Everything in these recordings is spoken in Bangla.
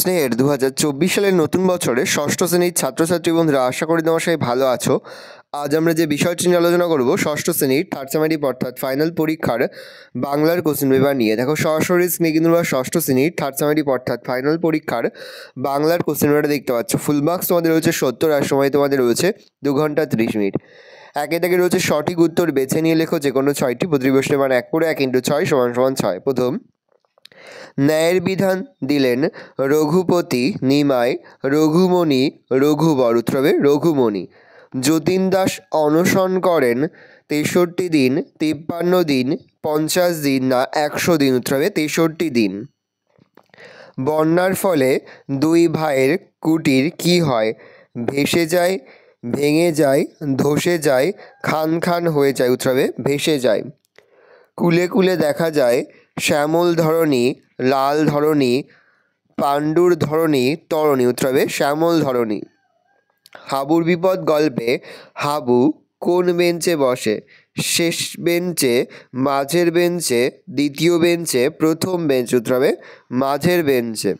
স্নেহের দু হাজার চব্বিশ সালের নতুন বছরে ষষ্ঠ শ্রেণীর ছাত্রছাত্রী বন্ধুরা আশা করি তোমার সাথে ভালো আছো আজ আমরা যে বিষয়টি নিয়ে আলোচনা করবো ষষ্ঠ শ্রেণীর থার্ড সেমারি অর্থাৎ ফাইনাল পরীক্ষার বাংলার কোশ্চেন পেপার নিয়ে দেখো সরাসরি স্নেহ কিন্তু ষষ্ঠ শ্রেণীর থার্ড সেমারি অর্থাৎ ফাইনাল পরীক্ষার বাংলার কোশ্চেন পেপারটা দেখতে পাচ্ছ ফুল মার্কস তোমাদের রয়েছে সত্তর আর সময় তোমাদের রয়েছে দু ঘন্টা ত্রিশ মিনিট একে থেকে রয়েছে সঠিক উত্তর বেছে নিয়ে লেখো যে কোনো ছয়টি প্রতিবেশনে মানে এক করে এক ইন্টু ছয় সমান সমান ছয় প্রথম ন্যায়ের বিধান দিলেন রঘুপতি নিমাই রঘুমণি রঘুবর উত্তরবে রঘুমণি যতীন দাস অনশন করেন তেষট্টি দিন তিপ্পান্ন দিন পঞ্চাশ দিন না একশো দিন উত্তরবে তেষট্টি দিন বন্যার ফলে দুই ভাইয়ের কুটির কি হয় ভেসে যায় ভেঙে যায় ধসে যায় খান খান হয়ে যায় উত্তরবে ভেসে যায় কুলে কুলে দেখা যায় শ্যামল ধরনী লাল ধরনী পাণ্ডুর ধরনী তরণী উত্তর হবে শ্যামল ধরনী হাবুর বিপদ গল্পে হাবু কোন বেঞ্চে বসে শেষ বেঞ্চে মাঝের বেঞ্চে দ্বিতীয় বেঞ্চে প্রথম বেঞ্চ উত্তর হবে মাঝের বেঞ্চে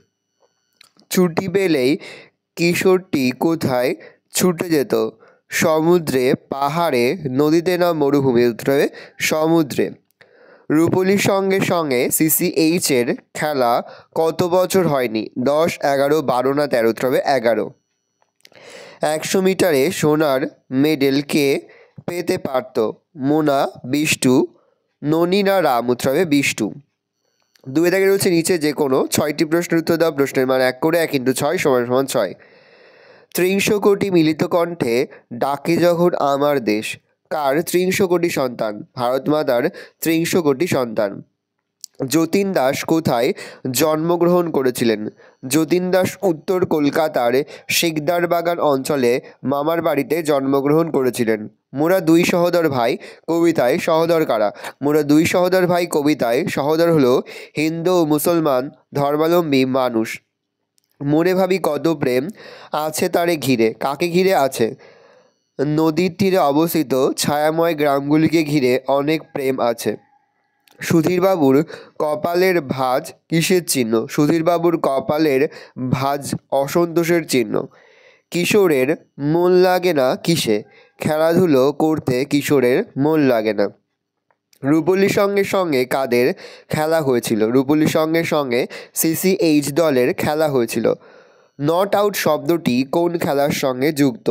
ছুটি পেলেই কিশোরটি কোথায় ছুটে যেত সমুদ্রে পাহাড়ে নদীতে না মরুভূমি উত্তর হবে সমুদ্রে রুপোলির সঙ্গে সঙ্গে সিসিএইচের খেলা কত বছর হয়নি দশ এগারো বারো না তেরো তবে এগারো একশো মিটারে সোনার মেডেল কে পেতে পারত মোনা বিষ্টু ননিনা রাম উৎসবে বিষ্টু দুই দাগে রয়েছে নিচে যে কোনো ছয়টি প্রশ্নের উত্তর দেওয়া প্রশ্নের মান এক করে এক ইন্টু ছয় সমান সমান ছয় ত্রিংশ কোটি মিলিত কণ্ঠে ডাকে যখন আমার দেশ কার ত্রিংশ কোটি সন্তান ভারত মাতার ত্রিংশ কোটি সন্তান যতীন দাস কোথায় জন্মগ্রহণ করেছিলেন যতীন দাস উত্তর কলকাতার শিকদারবাগান অঞ্চলে মামার বাড়িতে জন্মগ্রহণ করেছিলেন মোরা দুই সহোদর ভাই কবিতায় সহদর কারা মোরা দুই সহোদর ভাই কবিতায় সহোদর হলো হিন্দু ও মুসলমান ধর্মাবলম্বী মানুষ মনে ভাবি কত প্রেম আছে তারে ঘিরে কাকে ঘিরে আছে নদীর তীরে অবস্থিত ছায়াময় গ্রামগুলিকে ঘিরে অনেক প্রেম আছে সুধীরবাবুর কপালের ভাঁজ কিসের চিহ্ন সুধীরবাবুর কপালের ভাঁজ অসন্তোষের চিহ্ন কিশোরের মন লাগে না কিসে খেলাধুলো করতে কিশোরের মন লাগে না রূপলির সঙ্গে সঙ্গে কাদের খেলা হয়েছিল রূপলির সঙ্গে সঙ্গে সিসিএইচ দলের খেলা হয়েছিল নট আউট শব্দটি কোন খেলার সঙ্গে যুক্ত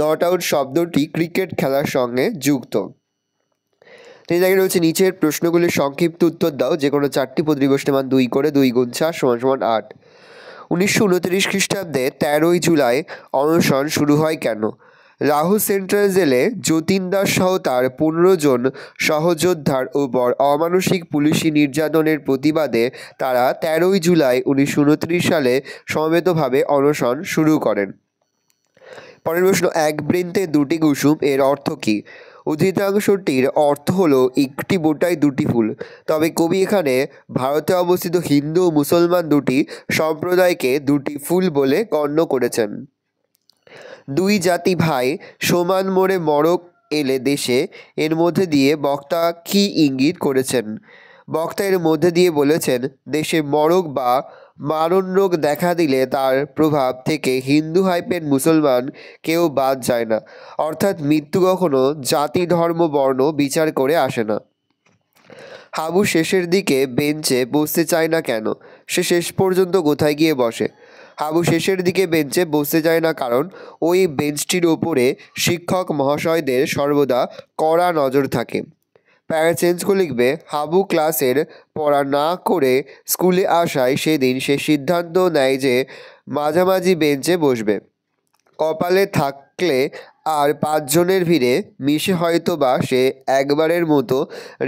নট আউট শব্দটি ক্রিকেট খেলার সঙ্গে যুক্ত তিনি জায়গায় রয়েছে নিচের প্রশ্নগুলির সংক্ষিপ্ত উত্তর দাও যে কোনো চারটি প্রতিবর্ষে মান দুই করে দুই গুণ চার সমান সমান আট উনিশশো উনত্রিশ খ্রিস্টাব্দে তেরোই জুলাই অনশন শুরু হয় কেন রাহু সেন্ট্রাল জেলে যতীন দাস সহ তার পনেরো জন সহযোদ্ধার উপর অমানসিক পুলিশি নির্যাতনের প্রতিবাদে তারা তেরোই জুলাই উনিশশো সালে সমবেতভাবে অনশন শুরু করেন পরের প্রশ্ন এক বৃন্তে দুটি কুসুম এর অর্থ কী অধিকাংশটির অর্থ হলো একটি বোটায় দুটি ফুল তবে কবি এখানে ভারতে অবস্থিত হিন্দু ও মুসলমান দুটি সম্প্রদায়কে দুটি ফুল বলে গণ্য করেছেন দুই জাতি ভাই সমান মোড়ে মরক এলে দেশে এর মধ্যে দিয়ে বক্তা কি ইঙ্গিত করেছেন বক্তা এর মধ্যে দিয়ে বলেছেন দেশে মরক বা মারণ রোগ দেখা দিলে তার প্রভাব থেকে হিন্দু হাইপেন মুসলমান কেউ বাদ যায় না অর্থাৎ মৃত্যু কখনো জাতি ধর্ম বর্ণ বিচার করে আসে না হাবু শেষের দিকে বেঞ্চে বসতে চায় না কেন সে শেষ পর্যন্ত কোথায় গিয়ে বসে হাবু শেষের দিকে বেঞ্চে বসতে চায় না কারণ ওই বেঞ্চটির ওপরে শিক্ষক মহাশয়দের সর্বদা কড়া নজর থাকে প্যারা চেঞ্জ করে লিখবে হাবু ক্লাসের পড়া না করে স্কুলে আসায় সেদিন সে সিদ্ধান্ত নেয় যে মাঝামাঝি বেঞ্চে বসবে কপালে থাকলে আর পাঁচজনের ভিড়ে মিশে হয়তো বা সে একবারের মতো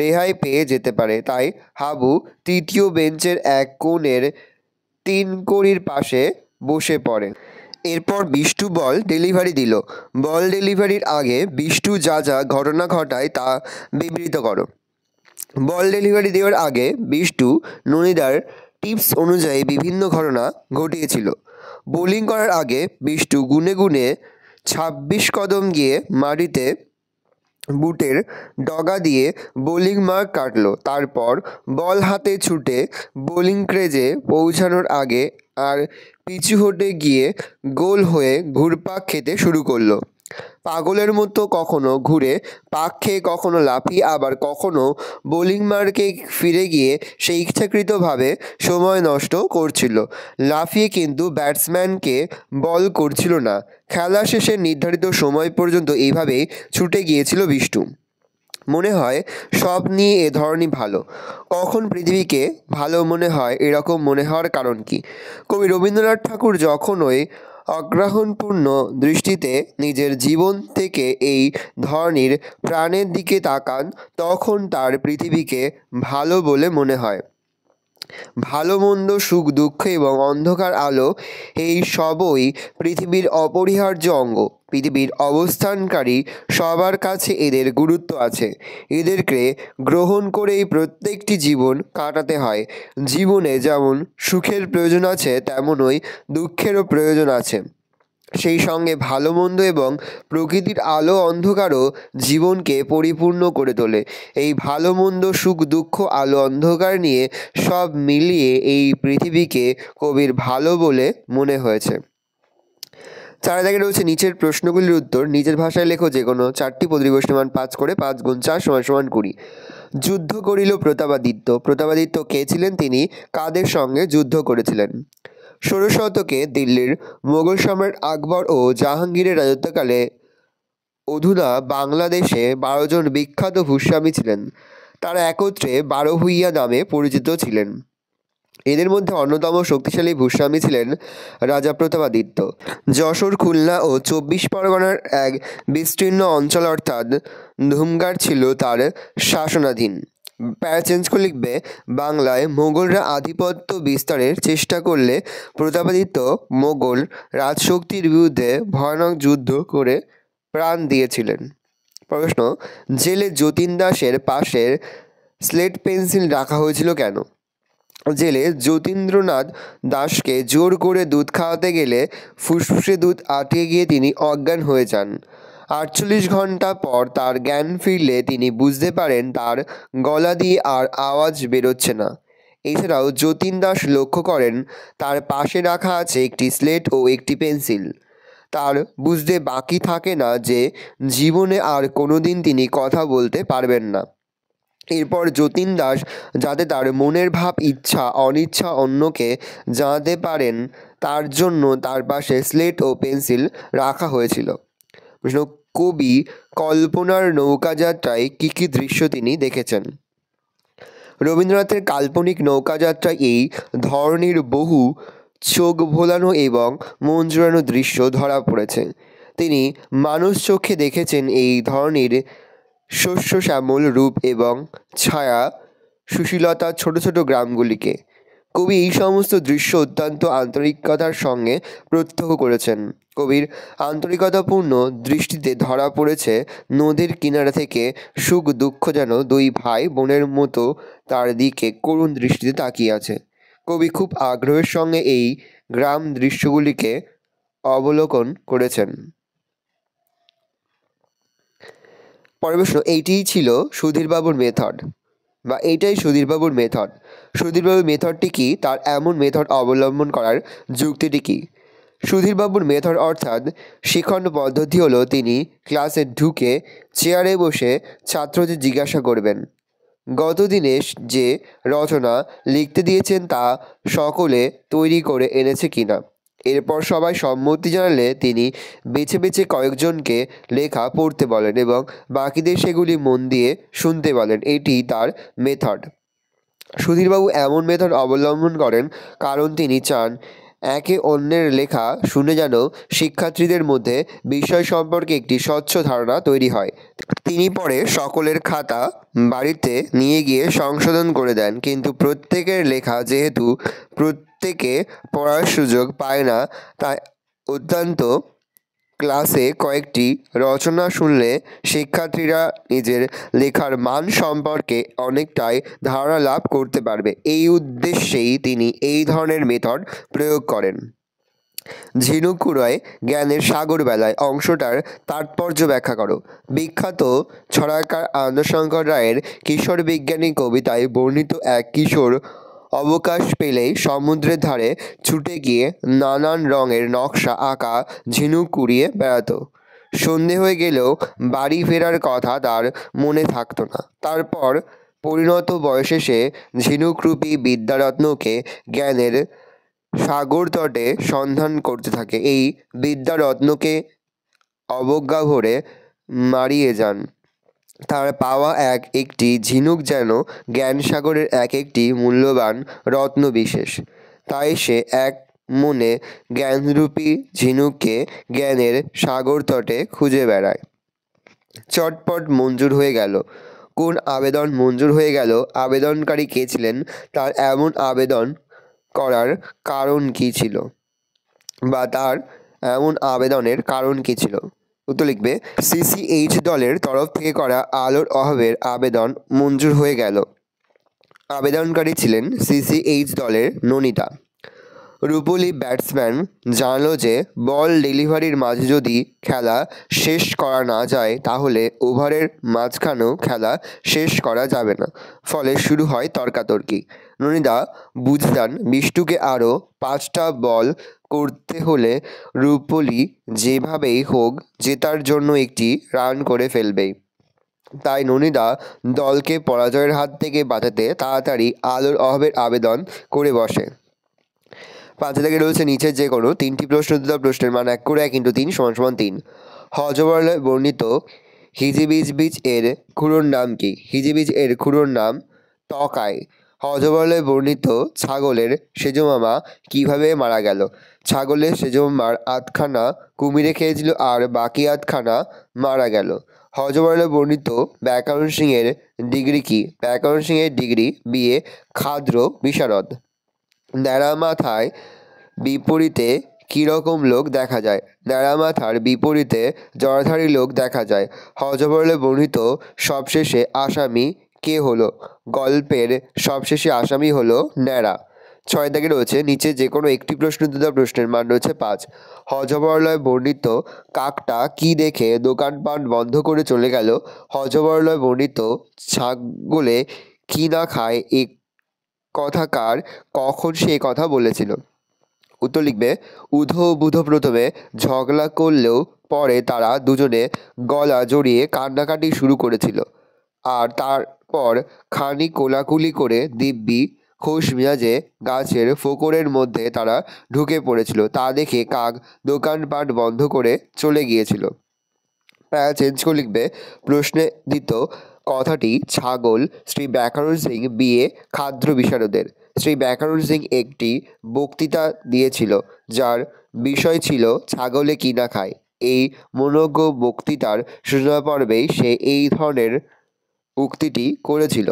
রেহাই পেয়ে যেতে পারে তাই হাবু তৃতীয় বেঞ্চের এক কোণের তিন কড়ির পাশে বসে পড়েন এরপর বিষ্টু বল ডেলিভারি দিল বল ডেলিভারির আগে বিষ্টু যা যা ঘটনা ঘটায় তা বিবৃত করো বল ডেলিভারি দেওয়ার আগে বিষ্টু ননিদার টিপস অনুযায়ী বিভিন্ন ঘটনা ঘটিয়েছিল বোলিং করার আগে বিষ্টু গুনে গুনে ছাব্বিশ কদম গিয়ে মাটিতে বুটের ডগা দিয়ে বোলিং মার্ক কাটল তারপর বল হাতে ছুটে বোলিং ক্রেজে পৌঁছানোর আগে আর পিছু হটে গিয়ে গোল হয়ে ঘুরপাক খেতে শুরু করলো পাগলের মতো কখনো ঘুরে পাক খেয়ে কখনো লাফিয়ে আবার কখনো বোলিং মার্কে ফিরে গিয়ে সে ইচ্ছাকৃতভাবে সময় নষ্ট করছিল লাফিয়ে কিন্তু ব্যাটসম্যানকে বল করছিল না খেলা শেষে নির্ধারিত সময় পর্যন্ত এইভাবেই ছুটে গিয়েছিল বিষ্টু মনে হয় সব নিয়ে এ ধরনই ভালো কখন পৃথিবীকে ভালো মনে হয় এরকম মনে হওয়ার কারণ কি কবি রবীন্দ্রনাথ ঠাকুর যখন ওই অগ্রহণপূর্ণ দৃষ্টিতে নিজের জীবন থেকে এই ধরনের প্রাণের দিকে তাকান তখন তার পৃথিবীকে ভালো বলে মনে হয় ভালো মন্দ সুখ দুঃখ এবং অন্ধকার আলো এই সবই পৃথিবীর অপরিহার্য অঙ্গ পৃথিবীর অবস্থানকারী সবার কাছে এদের গুরুত্ব আছে এদেরকে গ্রহণ করেই প্রত্যেকটি জীবন কাটাতে হয় জীবনে যেমন সুখের প্রয়োজন আছে তেমনই দুঃখেরও প্রয়োজন আছে সেই সঙ্গে ভালো মন্দ এবং প্রকৃতির আলো অন্ধকারও জীবনকে পরিপূর্ণ করে তোলে এই ভালো মন্দ সুখ দুঃখ আলো অন্ধকার নিয়ে সব মিলিয়ে এই পৃথিবীকে কবির ভালো বলে মনে হয়েছে চার জায়গায় রয়েছে নিচের প্রশ্নগুলির উত্তর নিজের ভাষায় লেখো যে কোনো চারটি প্রতিবর্ষ মান পাঁচ করে পাঁচ গুণ চার সমান সমান কুড়ি যুদ্ধ করিল প্রতাপাদিত্য প্রতাপাদিত্য কে ছিলেন তিনি কাদের সঙ্গে যুদ্ধ করেছিলেন ষোলো শতকে দিল্লির মোগল সম্রাট আকবর ও জাহাঙ্গীরের রাজত্বকালে অধুনা বাংলাদেশে বারো জন বিখ্যাত ভূস্বামী ছিলেন তারা একত্রে বারো হুইয়া নামে পরিচিত ছিলেন এদের মধ্যে অন্যতম শক্তিশালী ভূস্বামী ছিলেন রাজা প্রতাপাদিত্য যশোর খুলনা ও চব্বিশ পরগনার এক বিস্তীর্ণ অঞ্চল অর্থাৎ ধুমগার ছিল তার শাসনাধীন প্যারা চেঞ্জ করে লিখবে বাংলায় মোগলরা আধিপত্য বিস্তারের চেষ্টা করলে প্রতাপাদিত মোগল রাজশক্তির বিরুদ্ধে ভয়ানক যুদ্ধ করে প্রাণ দিয়েছিলেন প্রশ্ন জেলে যতীন দাসের পাশের স্লেট পেন্সিল রাখা হয়েছিল কেন জেলে যতীন্দ্রনাথ দাসকে জোর করে দুধ খাওয়াতে গেলে ফুসফুসে দুধ আটকে গিয়ে তিনি অজ্ঞান হয়ে যান আটচল্লিশ ঘন্টা পর তার জ্ঞান ফিরলে তিনি বুঝতে পারেন তার গলা দিয়ে আর আওয়াজ বেরোচ্ছে না এছাড়াও যতীন দাস লক্ষ্য করেন তার পাশে রাখা আছে একটি স্লেট ও একটি পেন্সিল তার বুঝতে বাকি থাকে না যে জীবনে আর কোনো দিন তিনি কথা বলতে পারবেন না এরপর যতীন দাস যাতে তার মনের ভাব ইচ্ছা অনিচ্ছা অন্যকে জানাতে পারেন তার জন্য তার পাশে স্লেট ও পেন্সিল রাখা হয়েছিল কবি কল্পনার নৌকাযাত্রায় কী কী দৃশ্য তিনি দেখেছেন রবীন্দ্রনাথের কাল্পনিক নৌকাযাত্রায় এই ধরনের বহু চোখ ভোলানো এবং মন জোড়ানো দৃশ্য ধরা পড়েছে তিনি মানুষ চোখে দেখেছেন এই ধরনের শস্য শ্যামল রূপ এবং ছায়া সুশীলতা ছোট ছোট গ্রামগুলিকে কবি এই সমস্ত দৃশ্য অত্যন্ত আন্তরিকতার সঙ্গে প্রত্যক্ষ করেছেন কবির আন্তরিকতাপূর্ণ দৃষ্টিতে ধরা পড়েছে নদীর কিনারা থেকে সুখ দুঃখ যেন দুই ভাই বোনের মতো তার দিকে করুণ দৃষ্টিতে তাকিয়ে আছে কবি খুব আগ্রহের সঙ্গে এই গ্রাম দৃশ্যগুলিকে অবলোকন করেছেন পরিবেশন এইটিই ছিল সুধীরবাবুর মেথড বা এইটাই সুধীরবাবুর মেথড সুধীরবাবুর মেথডটি কী তার এমন মেথড অবলম্বন করার যুক্তিটি কী সুধীরবাবুর মেথড অর্থাৎ শিখন পদ্ধতি হলো তিনি ক্লাসে ঢুকে চেয়ারে বসে ছাত্রদের জিজ্ঞাসা করবেন গত দিনে যে রচনা লিখতে দিয়েছেন তা সকলে তৈরি করে এনেছে কিনা এরপর সবাই সম্মতি জানালে তিনি বেছে বেছে কয়েকজনকে লেখা পড়তে বলেন এবং বাকিদের সেগুলি মন দিয়ে শুনতে বলেন এটি তার মেথড সুধীরবাবু এমন মেথড অবলম্বন করেন কারণ তিনি চান একে অন্যের লেখা শুনে যেন শিক্ষার্থীদের মধ্যে বিষয় সম্পর্কে একটি স্বচ্ছ ধারণা তৈরি হয় তিনি পরে সকলের খাতা বাড়িতে নিয়ে গিয়ে সংশোধন করে দেন কিন্তু প্রত্যেকের লেখা যেহেতু থেকে পড়ার সুযোগ পায় না তাই অত্যন্ত ক্লাসে কয়েকটি রচনা শুনলে শিক্ষার্থীরা নিজের লেখার মান সম্পর্কে অনেকটাই ধারণা লাভ করতে পারবে এই উদ্দেশ্যেই তিনি এই ধরনের মেথড প্রয়োগ করেন ঝিনুকুড়ায় জ্ঞানের সাগর বেলায় অংশটার তাৎপর্য ব্যাখ্যা করো বিখ্যাত ছড়াকার আনন্দশঙ্কর রায়ের কিশোর বিজ্ঞানী কবিতায় বর্ণিত এক কিশোর অবকাশ পেলেই সমুদ্রের ধারে ছুটে গিয়ে নানান রঙের নকশা আঁকা ঝিনুক কুড়িয়ে বেড়াত সন্ধে হয়ে গেলেও বাড়ি ফেরার কথা তার মনে থাকতো না তারপর পরিণত বয়সে সে ঝিনুকরূপী বিদ্যারত্নকে জ্ঞানের সাগর তটে সন্ধান করতে থাকে এই বিদ্যারত্নকে অবজ্ঞা ভরে মারিয়ে যান তার পাওয়া এক একটি ঝিনুক যেন জ্ঞানসাগরের এক একটি মূল্যবান রত্ন বিশেষ তাই সে এক মনে জ্ঞানরূপী ঝিনুককে জ্ঞানের সাগর তটে খুঁজে বেড়ায় চটপট মঞ্জুর হয়ে গেল কোন আবেদন মঞ্জুর হয়ে গেল আবেদনকারী কে ছিলেন তার এমন আবেদন করার কারণ কি ছিল বা তার এমন আবেদনের কারণ কি ছিল উত্তর লিখবে সিসিএইচ দলের তরফ থেকে করা আলোর অভাবের আবেদন মঞ্জুর হয়ে গেল আবেদনকারী ছিলেন সিসিএইচ দলের ননিতা রূপলি ব্যাটসম্যান জানালো যে বল ডেলিভারির মাঝে যদি খেলা শেষ করা না যায় তাহলে ওভারের মাঝখানেও খেলা শেষ করা যাবে না ফলে শুরু হয় তর্কাতর্কি ননিদা বুঝতান বিষ্টুকে আরও পাঁচটা বল করতে হলে রুপোলি যেভাবেই হোক জেতার জন্য একটি রান করে ফেলবে তাই ননিদা দলকে পরাজয়ের হাত থেকে বাঁচাতে তাড়াতাড়ি আলোর অভাবের আবেদন করে বসে পাঁচে থেকে রয়েছে নিচের যে কোনো তিনটি প্রশ্ন দুটো প্রশ্নের মান এক করে এক ইন্টু তিন সমান সমান তিন হজবরলে বর্ণিত হিজিবিজ বীজ এর খুঁড়োর নাম কি হিজিবিজ এর খুঁড়োর নাম টকায় হজবলে বর্ণিত ছাগলের সেজমামা কিভাবে মারা গেল ছাগলের সেজমামার আধখানা কুমিরে খেয়েছিল আর বাকি আধখানা মারা গেল হজবলে বর্ণিত ব্যাকরণ সিংয়ের ডিগ্রি কি ব্যাকরণ সিংয়ের ডিগ্রি বিয়ে খাদ্র বিশারদ ন্যাড়া মাথায় বিপরীতে কীরকম লোক দেখা যায় ন্যাড়া মাথার বিপরীতে জরাধারী লোক দেখা যায় হজবরলে বর্ণিত সবশেষে আসামি কে হলো গল্পের সবশেষে আসামি হলো ন্যাড়া ছয় দাগে রয়েছে নিচে যে কোনো একটি প্রশ্ন দুটা প্রশ্নের মান রয়েছে পাঁচ হজবরলয় বর্ণিত কাকটা কি দেখে দোকানপাট বন্ধ করে চলে গেল হজবরলয় বর্ণিত ছাগলে কি না খায় এ কথাকার কখন সে কথা বলেছিল উত্তর লিখবে উধ বুধ প্রথমে ঝগড়া করলেও পরে তারা দুজনে গলা জড়িয়ে কান্নাকাটি শুরু করেছিল আর তার পর খানি কোলাকুলি করে দিব্যি খোশ মিয়াজে গাছের ফোকরের মধ্যে তারা ঢুকে পড়েছিল তা দেখে কাক দোকানপাট বন্ধ করে চলে গিয়েছিল প্যা চেঞ্জ করে লিখবে প্রশ্নে দিত কথাটি ছাগল শ্রী ব্যাকারণ সিং বিয়ে খাদ্য বিশারদের শ্রী ব্যাকারণ সিং একটি বক্তৃতা দিয়েছিল যার বিষয় ছিল ছাগলে কিনা খায় এই মনজ্ঞ বক্তৃতার সূচনা পর্বেই সে এই ধরনের উক্তিটি করেছিল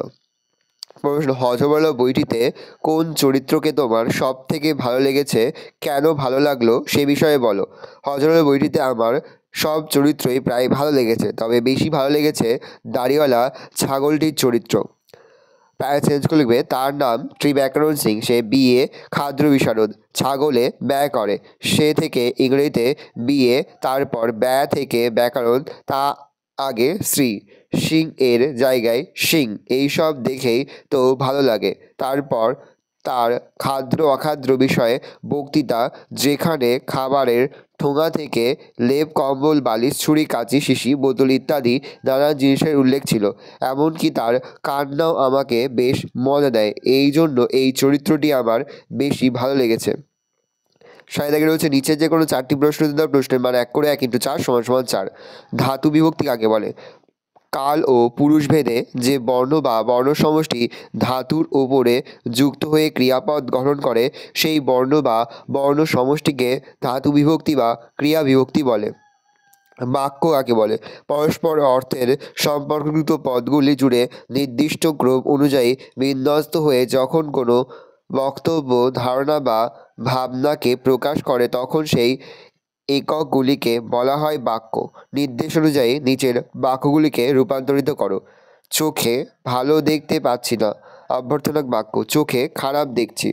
প্রশ্ন হজমালা বইটিতে কোন চরিত্রকে তোমার সব থেকে ভালো লেগেছে কেন ভালো লাগলো সে বিষয়ে বলো হজমালা বইটিতে আমার সব চরিত্রই প্রায় ভালো লেগেছে তবে বেশি ভালো লেগেছে দাড়িওয়ালা ছাগলটির চরিত্র প্যারা চেঞ্জ করবে তার নাম ত্রিব্যাকরণ সিং সে বিয়ে খাদ্য বিশারদ ছাগলে ব্যয় করে সে থেকে ইংরেজিতে বিয়ে তারপর ব্যয় থেকে ব্যাকরণ তা আগে শ্রী সিং এর জায়গায় সিং এইসব দেখেই তো ভালো লাগে তারপর তার খাদ্র অখাদ্র বিষয়ে বক্তৃতা যেখানে খাবারের ঠোঙা থেকে লেপ কম্বল বালিশ ছুরি কাঁচি শিশি বোতল ইত্যাদি নানান জিনিসের উল্লেখ ছিল এমনকি তার কান্নাও আমাকে বেশ মজা দেয় এই জন্য এই চরিত্রটি আমার বেশি ভালো লেগেছে আগে রয়েছে নিচের যে কোনো চারটি প্রশ্ন দেওয়া প্রশ্নের মানে এক করে এক ইন্টু চার সমান সমান চার ধাতু বিভক্তি কাকে বলে কাল ও পুরুষভেদে যে বর্ণ বা বর্ণ সমষ্টি ধাতুর ওপরে যুক্ত হয়ে ক্রিয়াপদ গঠন করে সেই বর্ণ বা বর্ণ সমষ্টিকে ধাতু বিভক্তি বা ক্রিয়া বিভক্তি বলে বাক্য কাকে বলে পরস্পর অর্থের সম্পর্কযুক্ত পদগুলি জুড়ে নির্দিষ্ট ক্রম অনুযায়ী বিন্যস্ত হয়ে যখন কোনো বক্তব্য ধারণা বা ভাবনাকে প্রকাশ করে তখন সেই এককগুলিকে বলা হয় বাক্য নির্দেশ অনুযায়ী নিচের বাক্যগুলিকে রূপান্তরিত করো চোখে ভালো দেখতে পাচ্ছি না অভ্যর্থনাক বাক্য চোখে খারাপ দেখছি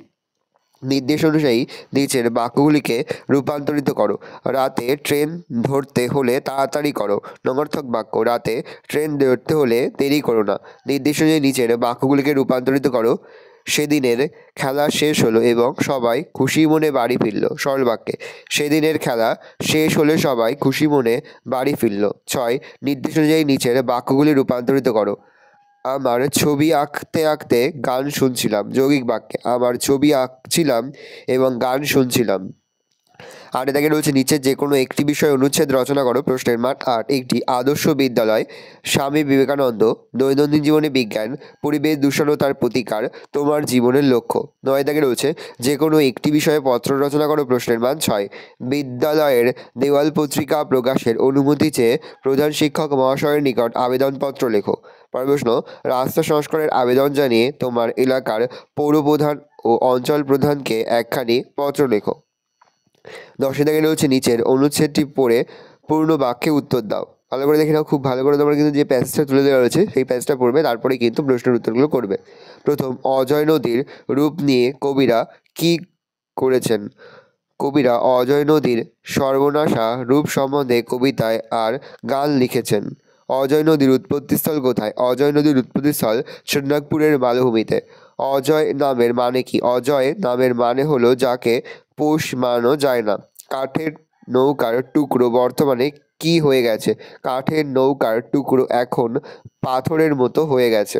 নির্দেশ অনুযায়ী নিচের বাক্যগুলিকে রূপান্তরিত করো রাতে ট্রেন ধরতে হলে তাড়াতাড়ি করো নমর্থক বাক্য রাতে ট্রেন ধরতে হলে দেরি করো না নির্দেশ অনুযায়ী নিচের বাক্যগুলিকে রূপান্তরিত করো সেদিনের খেলা শেষ হলো এবং সবাই খুশি মনে বাড়ি ফিরল সরল বাক্যে সেদিনের খেলা শেষ হলে সবাই খুশি মনে বাড়ি ফিরল ছয় নির্দেশ অনুযায়ী নিচের বাক্যগুলি রূপান্তরিত করো আমার ছবি আঁকতে আঁকতে গান শুনছিলাম যৌগিক বাক্যে আমার ছবি আঁকছিলাম এবং গান শুনছিলাম আট এটাকে রয়েছে নিচে যে কোনো একটি বিষয় অনুচ্ছেদ রচনা করো প্রশ্নের মাঠ আট একটি আদর্শ বিদ্যালয় স্বামী বিবেকানন্দ দৈনন্দিন জীবনে বিজ্ঞান পরিবেশ দূষণ ও তার প্রতিকার তোমার জীবনের লক্ষ্য নয় তাকে রয়েছে যে কোনো একটি বিষয়ে পত্র রচনা করো প্রশ্নের মান ছয় বিদ্যালয়ের দেওয়াল পত্রিকা প্রকাশের অনুমতি চেয়ে প্রধান শিক্ষক মহাশয়ের নিকট আবেদনপত্র লেখো পরের প্রশ্ন রাস্তা সংস্কারের আবেদন জানিয়ে তোমার এলাকার পৌরপ্রধান ও অঞ্চল প্রধানকে একখানি পত্র লেখো দশে দাগে রয়েছে নিচের অনুচ্ছেদটি পড়ে পূর্ণ বাক্যে উত্তর দাও ভালো করে দেখে নাও খুব ভালো করে তোমরা কিন্তু যে প্যাসেজটা তুলে দেওয়া রয়েছে সেই প্যাসেজটা পড়বে তারপরে কিন্তু প্রশ্নের উত্তরগুলো করবে প্রথম অজয় নদীর রূপ নিয়ে কবিরা কি করেছেন কবিরা অজয় নদীর সর্বনাশা রূপ সম্বন্ধে কবিতায় আর গান লিখেছেন অজয় নদীর উৎপত্তিস্থল কোথায় অজয় নদীর উৎপত্তিস্থল সন্নাগপুরের মালভূমিতে অজয় নামের মানে কি অজয় নামের মানে হলো যাকে পোষ মানানো যায় না কাঠের নৌকার টুকরো বর্তমানে কি হয়ে গেছে কাঠের নৌকার টুকরো এখন পাথরের মতো হয়ে গেছে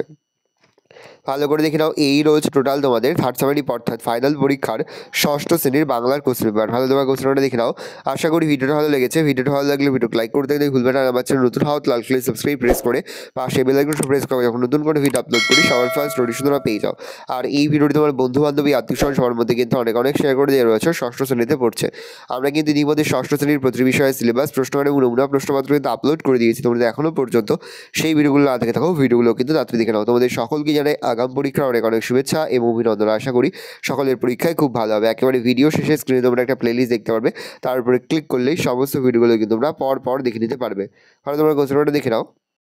ভালো করে দেখে নাও এই রয়েছে টোটাল তোমাদের থার্ড সেমারি অর্থাৎ ফাইনাল পরীক্ষার ষষ্ঠ শ্রেণীর বাংলার কোশ্চেন পেপার ভালো তোমার কোশ্চেনটা দেখে নাও আশা করি ভিডিওটা ভালো লেগেছে ভিডিওটা ভালো লাগলে ভিডিও লাইক করতে গেলে ভুলবে না আমার চ্যানেল নতুন হাওয়া লাল ক্লিক সাবস্ক্রাইব প্রেস করে পাশে বেল আইকন প্রেস করো যখন নতুন কোনো ভিডিও আপলোড করি সবার ফার্স্ট নোটিফিকেশন তোমরা পেয়ে যাও আর এই ভিডিওটি তোমার বন্ধু বান্ধবী আত্মীয় স্বজন সবার মধ্যে কিন্তু অনেক অনেক শেয়ার করে দেওয়া রয়েছে ষষ্ঠ শ্রেণীতে পড়ছে আমরা কিন্তু ইতিমধ্যে ষষ্ঠ শ্রেণীর প্রতি বিষয়ে সিলেবাস প্রশ্ন মানে নমুনা প্রশ্নপত্র কিন্তু আপলোড করে দিয়েছি তোমাদের এখনও পর্যন্ত সেই ভিডিওগুলো না থেকে থাকো ভিডিওগুলো কিন্তু রাত্রি দেখে নাও তোমাদের সকলকে জানাই আগাম পরীক্ষার অনেক অনেক শুভেচ্ছা এবং অভিনন্দন আশা করি সকলের পরীক্ষায় খুব ভালো হবে একেবারে ভিডিও শেষে স্ক্রিনে তোমরা একটা প্লেলিস্ট দেখতে পারবে তার উপরে ক্লিক করলেই সমস্ত ভিডিওগুলো কিন্তু তোমরা পর পর দেখে নিতে পারবে ভালো তোমরা কোশ্চেনটা দেখে নাও